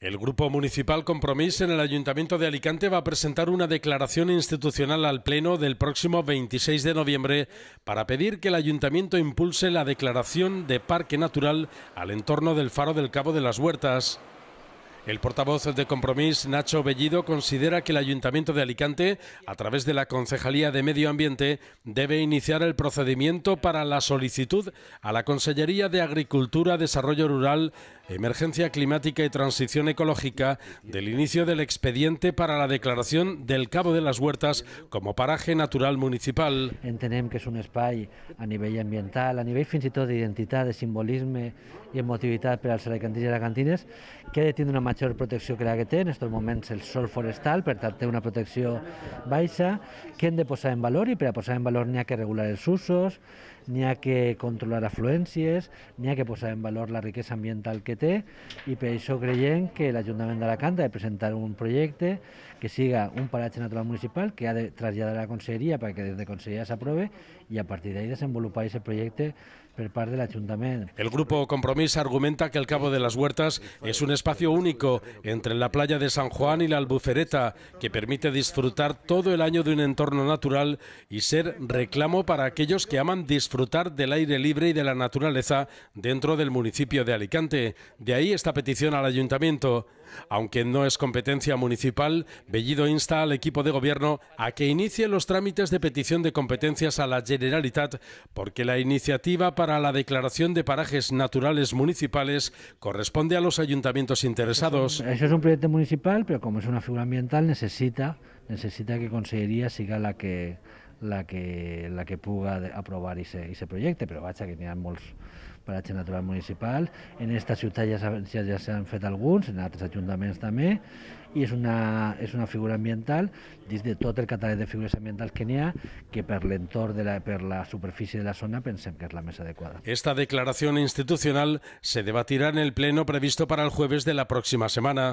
El Grupo Municipal Compromís en el Ayuntamiento de Alicante va a presentar una declaración institucional al Pleno del próximo 26 de noviembre para pedir que el Ayuntamiento impulse la declaración de Parque Natural al entorno del Faro del Cabo de las Huertas. El portavoz de Compromís, Nacho Bellido, considera que el Ayuntamiento de Alicante, a través de la Concejalía de Medio Ambiente, debe iniciar el procedimiento para la solicitud a la Consellería de Agricultura, Desarrollo Rural, Emergencia Climática y Transición Ecológica del inicio del expediente para la declaración del Cabo de las Huertas como paraje natural municipal. Entendemos que es un espai a nivel ambiental, a nivel fins de identidad, de de y i emotividad para los alicantinos y que tiene una major protecció que la que té, en aquests moments el sol forestal, per tant té una protecció baixa, que hem de posar en valor i per a posar en valor n'hi ha que regular els usos, n'hi ha que controlar afluències, n'hi ha que posar en valor la riquesa ambiental que té i per això creiem que l'Ajuntament d'Alacant ha de presentar un projecte que siga un paratge natural municipal que ha de traslladar a la Conselleria perquè des de Conselleria s'aprove i a partir d'ahí desenvolupar aquest projecte per part de l'Ajuntament. El grup Compromís argumenta que el Cabo de les Huertas és un espai únic entre la playa de San Juan y la Albufereta, que permite disfrutar todo el año de un entorno natural y ser reclamo para aquellos que aman disfrutar del aire libre y de la naturaleza dentro del municipio de Alicante. De ahí esta petición al ayuntamiento. Aunque no es competencia municipal, Bellido insta al equipo de gobierno a que inicie los trámites de petición de competencias a la Generalitat, porque la iniciativa para la declaración de parajes naturales municipales corresponde a los ayuntamientos interesados. Eso es un proyecto municipal, pero como es una figura ambiental necesita necesita que Consellería siga la que la que, la que puga aprovar aquest projecte, però vaja, que n'hi ha molts paratges naturals municipals. En aquesta ciutat ja s'han ja s'han fet alguns, en altres ajuntaments també, i és una, és una figura ambiental, dins de tot el catàleg de figures ambientals que n'hi ha, que per l'entorn, de la, per la superfície de la zona, pensem que és la més adequada. Esta declaració institucional se debatirà en el pleno previsto per al jueves de la pròxima setmana.